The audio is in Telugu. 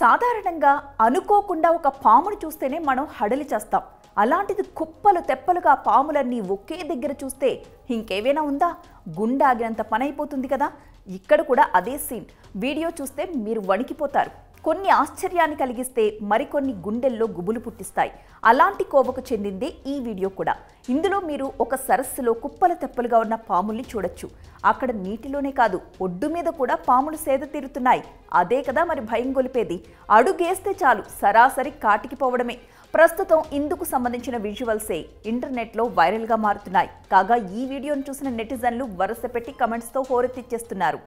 సాధారణంగా అనుకోకుండా ఒక పామును చూస్తేనే మనం హడలి చేస్తాం అలాంటిది కుప్పలు తెప్పలుగా పాములన్నీ ఒకే దగ్గర చూస్తే ఇంకేవైనా ఉందా గుండాగినంత పని అయిపోతుంది కదా ఇక్కడ కూడా అదే సీన్ వీడియో చూస్తే మీరు వణికిపోతారు కొన్ని ఆశ్చర్యాన్ని కలిగిస్తే మరికొన్ని గుండెల్లో గుబులు పుట్టిస్తాయి అలాంటి కోవకు చెందిందే ఈ వీడియో కూడా ఇందులో మీరు ఒక సరస్సులో కుప్పల తెప్పలుగా ఉన్న పాముల్ని చూడొచ్చు అక్కడ నీటిలోనే కాదు ఒడ్డు మీద కూడా పాములు సేద తీరుతున్నాయి అదే కదా మరి భయం గొలిపేది అడుగేస్తే చాలు సరాసరి కాటికి పోవడమే ప్రస్తుతం ఇందుకు సంబంధించిన విజువల్సే ఇంటర్నెట్లో వైరల్గా మారుతున్నాయి కాగా ఈ వీడియోను చూసిన నెటిజన్లు వరుస పెట్టి కమెంట్స్తో హోరెత్తిచ్చేస్తున్నారు